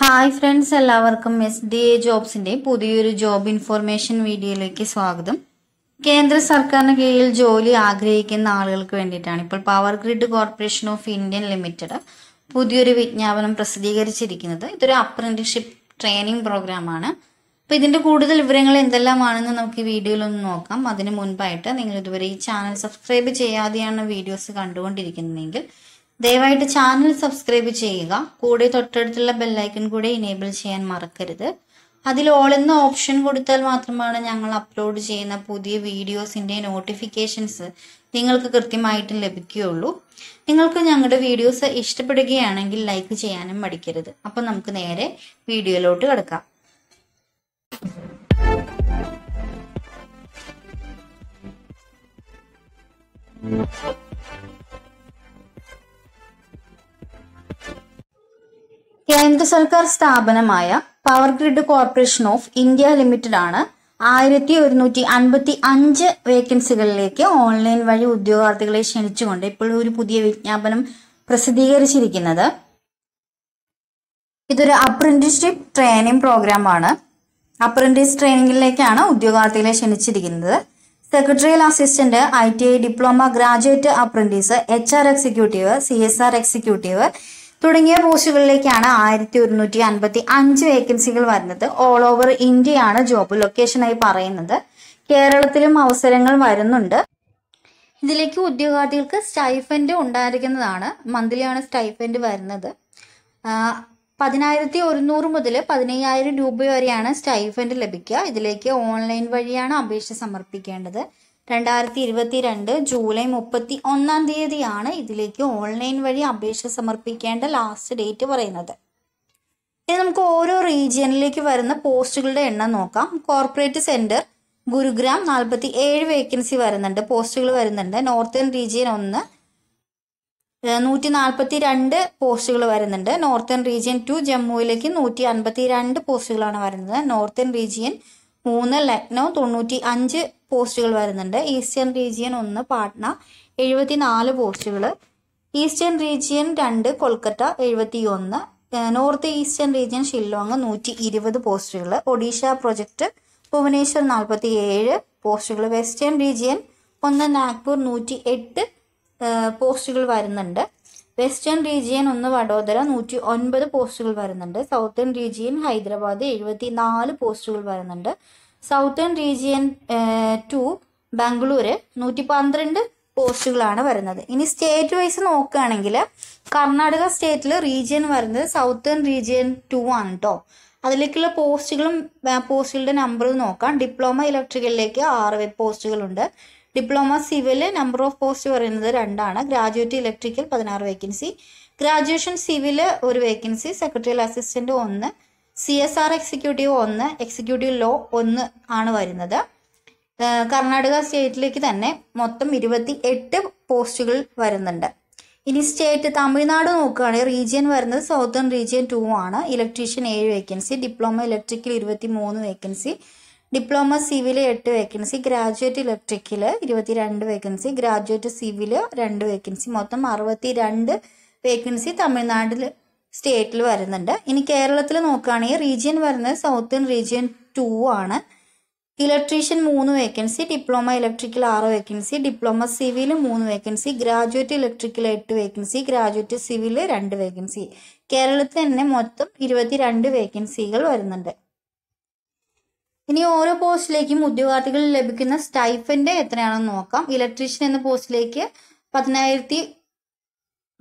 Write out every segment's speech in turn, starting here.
Hi friends എല്ലാവർക്കും S D A ജോബ്സിന്റെ പുതിയൊരു ജോബ് ഇൻഫോർമേഷൻ വീഡിയോയിലേക്ക് സ്വാഗതം കേന്ദ്ര സർക്കാരിന് കീഴിൽ ജോലി ആഗ്രഹിക്കുന്ന ആളുകൾക്ക് വേണ്ടിയിട്ടാണ് ഇപ്പോൾ power grid corporation of Indian limited പുതിയൊരു വിജ്ഞാപനം പ്രസിദ്ധീകരിച്ചിരിക്കുന്നത് ഇതൊരു അപ്രന്റിഷിപ്പ് ട്രെയിനിങ് ആണ് അപ്പൊ ഇതിന്റെ കൂടുതൽ വിവരങ്ങൾ എന്തെല്ലാമാണെന്ന് നമുക്ക് ഈ വീഡിയോയിലൊന്ന് നോക്കാം അതിന് മുൻപായിട്ട് നിങ്ങൾ ഇതുവരെ ഈ ചാനൽ സബ്സ്ക്രൈബ് ചെയ്യാതെയാണ് വീഡിയോസ് കണ്ടുകൊണ്ടിരിക്കുന്നതെങ്കിൽ ദയവായിട്ട് ചാനൽ സബ്സ്ക്രൈബ് ചെയ്യുക കൂടെ തൊട്ടടുത്തുള്ള ബെല്ലൈക്കൺ കൂടെ ഇനേബിൾ ചെയ്യാൻ മറക്കരുത് അതിൽ ഓൾ എന്ന ഓപ്ഷൻ കൊടുത്താൽ മാത്രമാണ് ഞങ്ങൾ അപ്ലോഡ് ചെയ്യുന്ന പുതിയ വീഡിയോസിൻ്റെ നോട്ടിഫിക്കേഷൻസ് നിങ്ങൾക്ക് കൃത്യമായിട്ട് ലഭിക്കുകയുള്ളൂ നിങ്ങൾക്ക് ഞങ്ങളുടെ വീഡിയോസ് ഇഷ്ടപ്പെടുകയാണെങ്കിൽ ലൈക്ക് ചെയ്യാനും മടിക്കരുത് അപ്പം നമുക്ക് നേരെ വീഡിയോയിലോട്ട് കിടക്കാം Thank you. കേന്ദ്ര സർക്കാർ സ്ഥാപനമായ power grid corporation of India limited ആണ് ആയിരത്തി ഒരുന്നൂറ്റി അൻപത്തി അഞ്ച് വേക്കൻസികളിലേക്ക് ഓൺലൈൻ വഴി ഉദ്യോഗാർത്ഥികളെ ക്ഷണിച്ചുകൊണ്ട് ഇപ്പോൾ ഒരു പുതിയ വിജ്ഞാപനം പ്രസിദ്ധീകരിച്ചിരിക്കുന്നത് ഇതൊരു അപ്രന്റീസ്ഷിപ്പ് ട്രെയിനിങ് ആണ് അപ്രന്റീസ് ട്രെയിനിങ്ങിലേക്കാണ് ഉദ്യോഗാർത്ഥികളെ ക്ഷണിച്ചിരിക്കുന്നത് secretarial assistant I T I diploma graduate apprentice H R executive C S R executive തുടങ്ങിയ പോസ്റ്റുകളിലേക്കാണ് ആയിരത്തി ഒരുന്നൂറ്റി അൻപത്തി അഞ്ച് വേക്കൻസികൾ വരുന്നത് ഓൾ ഓവർ ഇന്ത്യയാണ് ജോബ് ലൊക്കേഷനായി പറയുന്നത് കേരളത്തിലും അവസരങ്ങൾ വരുന്നുണ്ട് ഇതിലേക്ക് ഉദ്യോഗാർത്ഥികൾക്ക് സ്റ്റൈഫൻഡ് ഉണ്ടായിരിക്കുന്നതാണ് മന്ത്ലിയാണ് സ്റ്റൈഫൻഡ് വരുന്നത് പതിനായിരത്തി ഒരുന്നൂറ് മുതൽ പതിനയ്യായിരം രൂപ വരെയാണ് സ്റ്റൈഫൻഡ് ലഭിക്കുക ഇതിലേക്ക് ഓൺലൈൻ വഴിയാണ് അപേക്ഷ സമർപ്പിക്കേണ്ടത് രണ്ടായിരത്തി ഇരുപത്തി രണ്ട് ജൂലൈ മുപ്പത്തി ഒന്നാം തീയതിയാണ് ഇതിലേക്ക് ഓൺലൈൻ വഴി അപേക്ഷ സമർപ്പിക്കേണ്ട ലാസ്റ്റ് ഡേറ്റ് പറയുന്നത് ഇനി നമുക്ക് ഓരോ റീജിയനിലേക്ക് വരുന്ന പോസ്റ്റുകളുടെ എണ്ണം നോക്കാം കോർപ്പറേറ്റ് സെന്റർ ഗുരുഗ്രാം നാൽപ്പത്തി ഏഴ് വേക്കൻസി വരുന്നുണ്ട് പോസ്റ്റുകൾ വരുന്നുണ്ട് നോർത്തേൺ റീജിയൻ ഒന്ന് നൂറ്റി നാൽപ്പത്തി രണ്ട് പോസ്റ്റുകൾ വരുന്നുണ്ട് നോർത്തേൺ റീജിയൻ ടു ജമ്മുവിലേക്ക് നൂറ്റി അൻപത്തി രണ്ട് പോസ്റ്റുകളാണ് വരുന്നത് നോർത്തേൺ റീജിയൻ മൂന്ന് ലക്നൗ തൊണ്ണൂറ്റി അഞ്ച് പോസ്റ്റുകൾ വരുന്നുണ്ട് ഈസ്റ്റേൺ റീജിയൻ ഒന്ന് പാട്ന നാല് പോസ്റ്റുകൾ ഈസ്റ്റേൺ റീജിയൻ രണ്ട് കൊൽക്കത്ത എഴുപത്തി ഒന്ന് നോർത്ത് ഈസ്റ്റേൺ റീജിയൻ ഷില്ലോങ് നൂറ്റി ഇരുപത് പോസ്റ്റുകൾ ഒഡീഷ പ്രൊജക്ട് ഭുവനേശ്വർ നാൽപ്പത്തി ഏഴ് പോസ്റ്റുകൾ വെസ്റ്റേൺ റീജിയൻ ഒന്ന് നാഗ്പൂർ നൂറ്റി എട്ട് പോസ്റ്റുകൾ വരുന്നുണ്ട് വെസ്റ്റേൺ റീജിയൻ ഒന്ന് വഡോദര നൂറ്റി ഒൻപത് പോസ്റ്റുകൾ വരുന്നുണ്ട് സൗത്തേൺ റീജിയൻ ഹൈദരാബാദ് എഴുപത്തി നാല് പോസ്റ്റുകൾ വരുന്നുണ്ട് സൗത്തേൺ റീജിയൻ ടു ബാംഗ്ലൂർ നൂറ്റി പന്ത്രണ്ട് പോസ്റ്റുകളാണ് വരുന്നത് ഇനി സ്റ്റേറ്റ് വൈസ് നോക്കുകയാണെങ്കിൽ കർണാടക സ്റ്റേറ്റിൽ റീജിയൻ വരുന്നത് സൗത്തേൺ റീജിയൻ ടു ആണ് കേട്ടോ അതിലേക്കുള്ള പോസ്റ്റുകളും പോസ്റ്റുകളുടെ നമ്പർ നോക്കാം ഡിപ്ലോമ ഇലക്ട്രിക്കലിലേക്ക് ആറ് പോസ്റ്റുകളുണ്ട് diploma civil number of post പറയുന്നത് രണ്ടാണ് ഗ്രാജുവേറ്റ് ഇലക്ട്രിക്കൽ പതിനാറ് വേക്കൻസി ഗ്രാജുവേഷൻ സിവില് ഒരു വേക്കൻസി സെക്രട്ടറിയൽ അസിസ്റ്റന്റ് ഒന്ന് സി എസ് ആർ എക്സിക്യൂട്ടീവ് ഒന്ന് എക്സിക്യൂട്ടീവ് ലോ ഒന്ന് ആണ് വരുന്നത് കർണാടക സ്റ്റേറ്റിലേക്ക് തന്നെ മൊത്തം ഇരുപത്തി എട്ട് പോസ്റ്റുകൾ വരുന്നുണ്ട് ഇനി സ്റ്റേറ്റ് തമിഴ്നാട് നോക്കുകയാണെങ്കിൽ റീജിയൻ വരുന്നത് സൗത്തേൺ റീജിയൻ ടു ആണ് ഇലക്ട്രീഷ്യൻ ഏഴ് വേക്കൻസി ഡിപ്ലോമ ഇലക്ട്രിക്കൽ ഇരുപത്തി മൂന്ന് വേക്കൻസി ഡിപ്ലോമ സിവിൽ എട്ട് വേക്കൻസി ഗ്രാജുവേറ്റ് ഇലക്ട്രിക്കൽ രണ്ട് വേക്കൻസി ഗ്രാജുവേറ്റ് സിവിൽ രണ്ട് വേക്കൻസി മൊത്തം അറുപത്തി രണ്ട് വേക്കൻസി തമിഴ്നാട്ടിൽ സ്റ്റേറ്റിൽ വരുന്നുണ്ട് ഇനി കേരളത്തിൽ നോക്കുകയാണെങ്കിൽ റീജിയൻ വരുന്നത് സൗത്ത് റീജിയൻ ടു ആണ് ഇലക്ട്രീഷ്യൻ മൂന്ന് വേക്കൻസി ഡിപ്ലോമ ഇലക്ട്രിക്കൽ ആറ് വേക്കൻസി ഡിപ്ലോമ സിവിൽ മൂന്ന് വേക്കൻസി ഗ്രാജുവേറ്റ് ഇലക്ട്രിക്കൽ എട്ട് വേക്കൻസി ഗ്രാജുവേറ്റ് സിവിൽ രണ്ട് വേക്കൻസി കേരളത്തിൽ തന്നെ മൊത്തം ഇരുപത്തിരണ്ട് വേക്കൻസികൾ വരുന്നുണ്ട് ഇനി ഓരോ പോസ്റ്റിലേക്കും ഉദ്യോഗാർത്ഥികൾ ലഭിക്കുന്ന സ്റ്റൈഫൻഡ് എത്രയാണെന്ന് നോക്കാം ഇലക്ട്രീഷ്യൻ എന്ന പോസ്റ്റിലേക്ക് പതിനായിരത്തി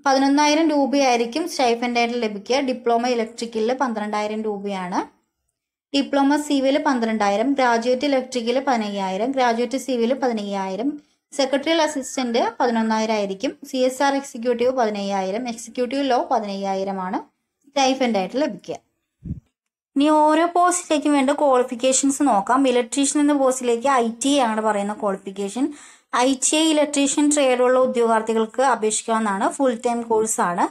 പതിനൊന്നായിരം രൂപയായിരിക്കും സ്റ്റൈഫൻ്റായിട്ട് ലഭിക്കുക ഡിപ്ലോമ ഇലക്ട്രിക്കലിൽ പന്ത്രണ്ടായിരം രൂപയാണ് ഡിപ്ലോമ സി വിയിൽ പന്ത്രണ്ടായിരം ഗ്രാജുവേറ്റ് ഇലക്ട്രിക്കൽ പതിനയ്യായിരം ഗ്രാജുവേറ്റ് സി വിയിൽ പതിനയ്യായിരം സെക്രട്ടറിയൽ അസിസ്റ്റന്റ് പതിനൊന്നായിരം ആയിരിക്കും സി എസ് ആർ എക്സിക്യൂട്ടീവ് പതിനയ്യായിരം എക്സിക്യൂട്ടീവ് ലോ പതിനയ്യായിരമാണ് സ്റ്റൈഫൻ്റായിട്ട് ലഭിക്കുക ഇനി ഓരോ പോസ്റ്റിലേക്കും വേണ്ട ക്വാളിഫിക്കേഷൻസ് നോക്കാം ഇലക്ട്രീഷ്യൻ എന്ന പോസ്റ്റിലേക്ക് ഐ ടി ആണ് പറയുന്ന qualification I T I electrician ട്രേഡുള്ള ഉദ്യോഗാർത്ഥികൾക്ക് അപേക്ഷിക്കാവുന്നതാണ് ഫുൾ ടൈം കോഴ്സാണ്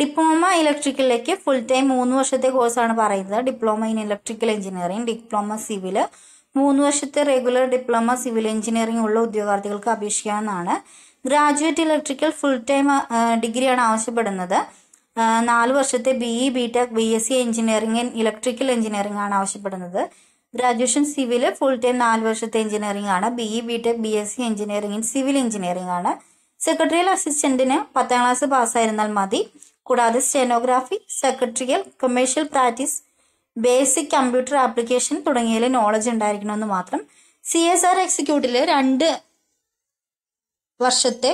ഡിപ്ലോമ ഇലക്ട്രിക്കലിലേക്ക് ഫുൾ ടൈം മൂന്ന് വർഷത്തെ കോഴ്സാണ് പറയുന്നത് diploma in electrical engineering diploma civil മൂന്ന് വർഷത്തെ റെഗുലർ ഡിപ്ലോമ സിവിൽ എഞ്ചിനീയറിംഗ് ഉള്ള ഉദ്യോഗാർത്ഥികൾക്ക് അപേക്ഷിക്കാവുന്നതാണ് ഗ്രാജുവേറ്റ് ഇലക്ട്രിക്കൽ ഫുൾ ടൈം ഡിഗ്രിയാണ് ആവശ്യപ്പെടുന്നത് നാല് വർഷത്തെ B E B tech B S C engineering electrical engineering ആണ് ആവശ്യപ്പെടുന്നത് ഗ്രാജുവേഷൻ സിവിൽ ഫുൾ ടൈം നാല് വർഷത്തെ എഞ്ചിനീയറിംഗ് ആണ് B E B tech B S C engineering in civil engineering ആണ് സെക്രട്ടറിയൽ അസിസ്റ്റന്റിന് പത്താം ക്ലാസ് പാസ്സായിരുന്നാൽ മതി കൂടാതെ stenography secretarial commercial practice basic computer application തുടങ്ങിയ നോളജ് ഉണ്ടായിരിക്കണമെന്ന് മാത്രം സി എസ് ആർ എക്സിക്യൂട്ടീവില് രണ്ട് വർഷത്തെ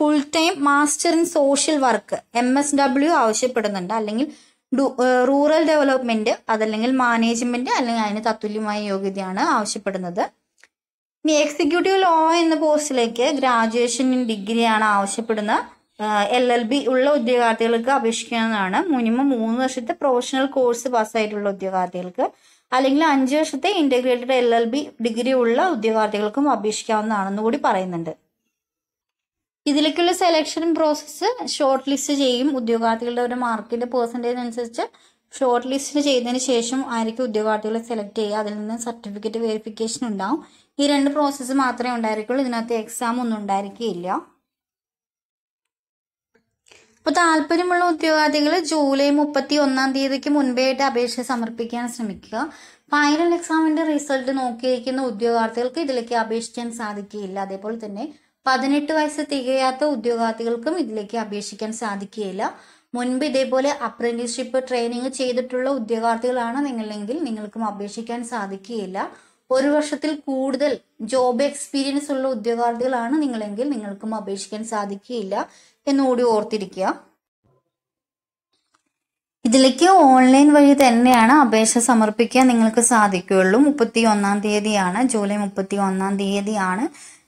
full time master in social work M S W ആവശ്യപ്പെടുന്നുണ്ട് അല്ലെങ്കിൽ റൂറൽ ഡെവലപ്മെന്റ് അതല്ലെങ്കിൽ മാനേജ്മെന്റ് അല്ലെങ്കിൽ അതിന് തത്തുല്യമായ യോഗ്യതയാണ് ആവശ്യപ്പെടുന്നത് ഇനി എക്സിക്യൂട്ടീവ് ലോ എന്ന പോസ്റ്റിലേക്ക് ഗ്രാജുവേഷൻ ഇൻ ഡിഗ്രിയാണ് ആവശ്യപ്പെടുന്ന എൽ എൽ ബി ഉള്ള ഉദ്യോഗാർത്ഥികൾക്ക് അപേക്ഷിക്കുന്നതാണ് മിനിമം മൂന്ന് വർഷത്തെ പ്രൊഫഷണൽ കോഴ്സ് പാസ്സായിട്ടുള്ള ഉദ്യോഗാർത്ഥികൾക്ക് അല്ലെങ്കിൽ അഞ്ച് വർഷത്തെ integrated L L B degree ഉള്ള ഉദ്യോഗാർത്ഥികൾക്കും അപേക്ഷിക്കാവുന്നതാണെന്ന് കൂടി പറയുന്നുണ്ട് ഇതിലേക്കുള്ള സെലക്ഷൻ പ്രോസസ്സ് ഷോർട്ട് ലിസ്റ്റ് ചെയ്യും ഉദ്യോഗാർത്ഥികളുടെ ഒരു മാർക്കിൻ്റെ പേഴ്സൻറ്റേജ് അനുസരിച്ച് ഷോർട്ട് ലിസ്റ്റ് ചെയ്തതിന് ശേഷം ആയിരിക്കും ഉദ്യോഗാർത്ഥികളെ സെലക്ട് ചെയ്യുക അതിൽ നിന്ന് സർട്ടിഫിക്കറ്റ് വെരിഫിക്കേഷൻ ഉണ്ടാവും ഈ രണ്ട് പ്രോസസ്സ് മാത്രമേ ഉണ്ടായിരിക്കുള്ളൂ ഇതിനകത്ത് എക്സാം ഒന്നും ഉണ്ടായിരിക്കില്ല അപ്പോൾ താല്പര്യമുള്ള ഉദ്യോഗാർത്ഥികൾ ജൂലൈ മുപ്പത്തി ഒന്നാം തീയതിക്ക് മുൻപേയായിട്ട് അപേക്ഷ സമർപ്പിക്കാൻ ശ്രമിക്കുക ഫൈനൽ എക്സാമിൻ്റെ റിസൾട്ട് നോക്കിയിരിക്കുന്ന ഉദ്യോഗാർത്ഥികൾക്ക് ഇതിലേക്ക് അപേക്ഷിക്കാൻ സാധിക്കുകയില്ല അതേപോലെ തന്നെ പതിനെട്ട് വയസ്സ് തികയാത്ത ഉദ്യോഗാർത്ഥികൾക്കും ഇതിലേക്ക് അപേക്ഷിക്കാൻ സാധിക്കുകയില്ല മുൻപ് ഇതേപോലെ അപ്രന്റീസ്ഷിപ്പ് ട്രെയിനിങ് ചെയ്തിട്ടുള്ള ഉദ്യോഗാർത്ഥികളാണ് നിങ്ങളെങ്കിൽ നിങ്ങൾക്കും അപേക്ഷിക്കാൻ സാധിക്കുകയില്ല ഒരു വർഷത്തിൽ കൂടുതൽ ജോബ് എക്സ്പീരിയൻസ് ഉള്ള ഉദ്യോഗാർത്ഥികളാണ് നിങ്ങളെങ്കിൽ നിങ്ങൾക്കും അപേക്ഷിക്കാൻ സാധിക്കുകയില്ല എന്നുകൂടി ഓർത്തിരിക്കുക ഇതിലേക്ക് ഓൺലൈൻ വഴി തന്നെയാണ് അപേക്ഷ സമർപ്പിക്കാൻ നിങ്ങൾക്ക് സാധിക്കുകയുള്ളൂ മുപ്പത്തി ഒന്നാം തീയതിയാണ് ജൂലൈ മുപ്പത്തി ഒന്നാം തീയതിയാണ്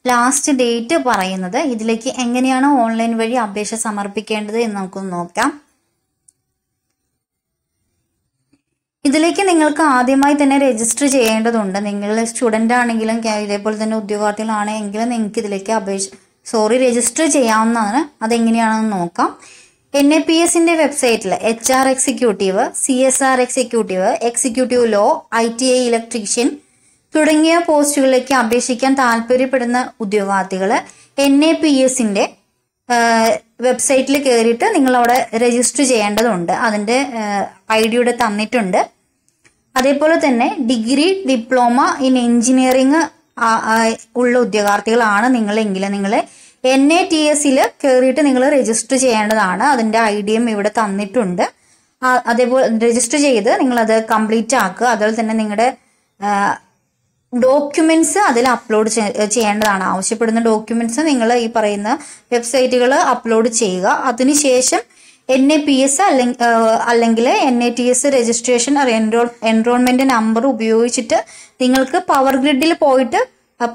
ലാസ്റ്റ് ഡേറ്റ് പറയുന്നത് ഇതിലേക്ക് എങ്ങനെയാണ് ഓൺലൈൻ വഴി അപേക്ഷ സമർപ്പിക്കേണ്ടത് എന്ന് നമുക്ക് നോക്കാം ഇതിലേക്ക് നിങ്ങൾക്ക് ആദ്യമായി തന്നെ രജിസ്റ്റർ ചെയ്യേണ്ടതുണ്ട് നിങ്ങൾ സ്റ്റുഡൻ്റ് ആണെങ്കിലും ഇതേപോലെ തന്നെ ഉദ്യോഗാർത്ഥികളാണെങ്കിലും നിങ്ങൾക്ക് ഇതിലേക്ക് അപേക്ഷ സോറി രജിസ്റ്റർ ചെയ്യാവുന്നതാണ് അതെങ്ങനെയാണെന്ന് നോക്കാം എൻ എ പി എസിന്റെ വെബ്സൈറ്റിൽ H R executive C S R executive executive law I T I electrician തുടങ്ങിയ പോസ്റ്റുകളിലേക്ക് അപേക്ഷിക്കാൻ താല്പര്യപ്പെടുന്ന ഉദ്യോഗാർത്ഥികൾ എൻ എ പി എസിന്റെ വെബ്സൈറ്റിൽ കയറിയിട്ട് നിങ്ങൾ അവിടെ രജിസ്റ്റർ ചെയ്യേണ്ടതുണ്ട് അതിൻ്റെ ഐ ഡിയുടെ തന്നിട്ടുണ്ട് അതേപോലെ തന്നെ ഡിഗ്രി ഡിപ്ലോമ ഇൻ എഞ്ചിനീയറിംഗ് ഉള്ള ഉദ്യോഗാർത്ഥികളാണ് നിങ്ങളെങ്കിൽ നിങ്ങൾ എൻ എ ടി എസിൽ കയറിയിട്ട് നിങ്ങൾ രജിസ്റ്റർ ചെയ്യേണ്ടതാണ് അതിൻ്റെ ഐ ഡിയും ഇവിടെ തന്നിട്ടുണ്ട് അതേപോലെ രജിസ്റ്റർ ചെയ്ത് നിങ്ങളത് കംപ്ലീറ്റ് ആക്കുക അതുപോലെ തന്നെ നിങ്ങളുടെ ഡോക്യുമെന്റ്സ് അതിൽ അപ്ലോഡ് ചെയ്യേണ്ടതാണ് ആവശ്യപ്പെടുന്ന ഡോക്യുമെന്റ്സ് നിങ്ങൾ ഈ പറയുന്ന വെബ്സൈറ്റുകൾ അപ്ലോഡ് ചെയ്യുക അതിനുശേഷം എൻ എ പി എസ് അല്ലെങ്കിൽ അല്ലെങ്കിൽ N A T S registration enrol enrolment number ഉപയോഗിച്ചിട്ട് നിങ്ങൾക്ക് പവർ ഗ്രിഡിൽ പോയിട്ട്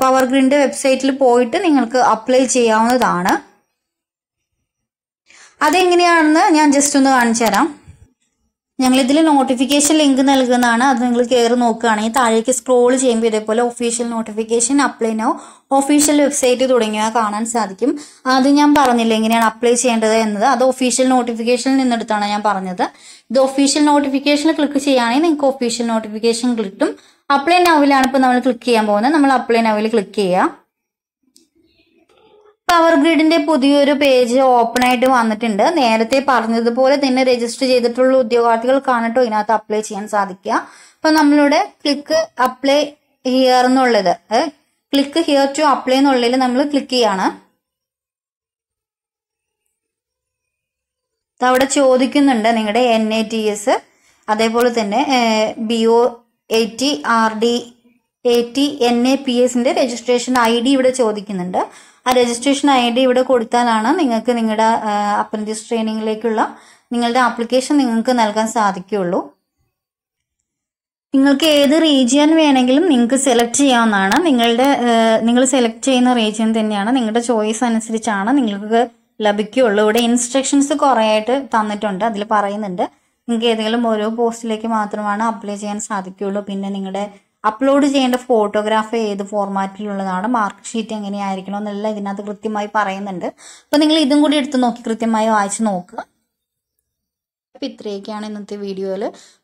പവർ ഗ്രിഡിന്റെ വെബ്സൈറ്റിൽ പോയിട്ട് നിങ്ങൾക്ക് അപ്ലൈ ചെയ്യാവുന്നതാണ് അതെങ്ങനെയാണെന്ന് ഞാൻ ജസ്റ്റ് ഒന്ന് കാണിച്ചു തരാം ഞങ്ങൾ ഇതിൽ നോട്ടിഫിക്കേഷൻ ലിങ്ക് നൽകുന്നതാണ് അത് നിങ്ങൾ കയറി നോക്കുകയാണെങ്കിൽ താഴേക്ക് സ്ക്രോൾ ചെയ്യുമ്പോൾ ഇതേപോലെ official notification apply now official website തുടങ്ങിയവ കാണാൻ സാധിക്കും അത് ഞാൻ പറഞ്ഞില്ല എങ്ങനെയാണ് അപ്ലൈ ചെയ്യേണ്ടത് എന്നത് അത് ഒഫീഷ്യൽ നോട്ടിഫിക്കേഷനിൽ നിന്നെടുത്താണ് ഞാൻ പറഞ്ഞത് ഇത് ഒഫീഷ്യൽ നോട്ടിഫിക്കേഷനിൽ ക്ലിക്ക് ചെയ്യുകയാണെങ്കിൽ നിങ്ങൾക്ക് ഒഫീഷ്യൽ നോട്ടിഫിക്കേഷൻ കിട്ടും അപ്ലൈ നൗവിലാണ് ഇപ്പോൾ നമ്മൾ ക്ലിക്ക് ചെയ്യാൻ പോകുന്നത് നമ്മൾ അപ്ലൈ നൗവിൽ ക്ലിക്ക് ചെയ്യുക പവർ ഗ്രിഡിന്റെ പുതിയൊരു പേജ് ഓപ്പൺ ആയിട്ട് വന്നിട്ടുണ്ട് നേരത്തെ പറഞ്ഞതുപോലെ തന്നെ രജിസ്റ്റർ ചെയ്തിട്ടുള്ള ഉദ്യോഗാർത്ഥികൾ കാണട്ടോ ഇതിനകത്ത് അപ്ലൈ ചെയ്യാൻ സാധിക്കുക അപ്പൊ നമ്മളിവിടെ ക്ലിക്ക് അപ്ലൈ ഹിയർ എന്നുള്ളത് ക്ലിക്ക് ഹിയർ ടു അപ്ലൈ എന്നുള്ളതിൽ നമ്മൾ ക്ലിക്ക് ചെയ്യാണ് അവിടെ ചോദിക്കുന്നുണ്ട് നിങ്ങളുടെ എൻ എ ടി എസ് അതേപോലെ തന്നെ B O A T R D A T N A P എസിന്റെ രജിസ്ട്രേഷൻ ഐ ഡി ഇവിടെ ചോദിക്കുന്നുണ്ട് ആ രജിസ്ട്രേഷൻ ഐ ഡി ഇവിടെ കൊടുത്താലാണ് നിങ്ങൾക്ക് നിങ്ങളുടെ അപ്രന്റീസ് ട്രെയിനിങ്ങിലേക്കുള്ള നിങ്ങളുടെ ആപ്ലിക്കേഷൻ നിങ്ങൾക്ക് നൽകാൻ സാധിക്കുകയുള്ളൂ നിങ്ങൾക്ക് ഏത് റീജിയൻ വേണമെങ്കിലും നിങ്ങൾക്ക് സെലക്ട് ചെയ്യാവുന്നതാണ് നിങ്ങളുടെ നിങ്ങൾ സെലക്ട് ചെയ്യുന്ന റീജിയൻ തന്നെയാണ് നിങ്ങളുടെ ചോയ്സ് അനുസരിച്ചാണ് നിങ്ങൾക്ക് ലഭിക്കുകയുള്ളൂ ഇവിടെ ഇൻസ്ട്രക്ഷൻസ് കുറേ ആയിട്ട് തന്നിട്ടുണ്ട് അതിൽ പറയുന്നുണ്ട് നിങ്ങൾക്ക് ഏതെങ്കിലും ഓരോ പോസ്റ്റിലേക്ക് മാത്രമാണ് അപ്ലൈ ചെയ്യാൻ സാധിക്കുകയുള്ളൂ പിന്നെ നിങ്ങളുടെ അപ്ലോഡ് ചെയ്യേണ്ട ഫോട്ടോഗ്രാഫ് ഏത് ഫോർമാറ്റിലുള്ളതാണ് മാർക്ക് ഷീറ്റ് എങ്ങനെയായിരിക്കണം എന്നുള്ള ഇതിനകത്ത് കൃത്യമായി പറയുന്നുണ്ട് അപ്പോൾ നിങ്ങൾ ഇതും കൂടി എടുത്ത് നോക്കി കൃത്യമായി വായിച്ച് നോക്കുക അപ്പം ഇത്രയൊക്കെയാണ് ഇന്നത്തെ വീഡിയോയിൽ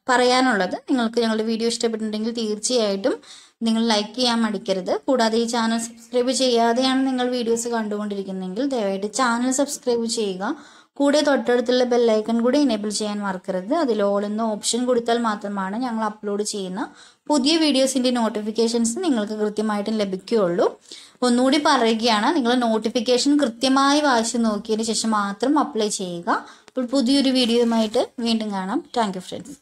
പറയാനുള്ളത് നിങ്ങൾക്ക് ഞങ്ങളുടെ വീഡിയോ ഇഷ്ടപ്പെട്ടിട്ടുണ്ടെങ്കിൽ തീർച്ചയായിട്ടും നിങ്ങൾ ലൈക്ക് ചെയ്യാൻ മടിക്കരുത് കൂടാതെ ഈ ചാനൽ സബ്സ്ക്രൈബ് ചെയ്യാതെയാണ് നിങ്ങൾ വീഡിയോസ് കണ്ടുകൊണ്ടിരിക്കുന്നതെങ്കിൽ ദയവായിട്ട് ചാനൽ സബ്സ്ക്രൈബ് ചെയ്യുക കൂടെ തൊട്ടടുത്തുള്ള ബെല്ലൈക്കൺ കൂടി എനേബിൾ ചെയ്യാൻ മറക്കരുത് അതിൽ ഓൾ എന്ന ഓപ്ഷൻ കൊടുത്താൽ മാത്രമാണ് ഞങ്ങൾ അപ്ലോഡ് ചെയ്യുന്ന പുതിയ വീഡിയോസിന്റെ നോട്ടിഫിക്കേഷൻസ് നിങ്ങൾക്ക് കൃത്യമായിട്ടും ലഭിക്കുകയുള്ളൂ ഒന്നുകൂടി പറയുകയാണ് നിങ്ങൾ നോട്ടിഫിക്കേഷൻ കൃത്യമായി വായിച്ചു നോക്കിയതിന് ശേഷം മാത്രം അപ്ലൈ ചെയ്യുക അപ്പോൾ പുതിയൊരു വീഡിയോയുമായിട്ട് വീണ്ടും കാണാം താങ്ക് ഫ്രണ്ട്സ്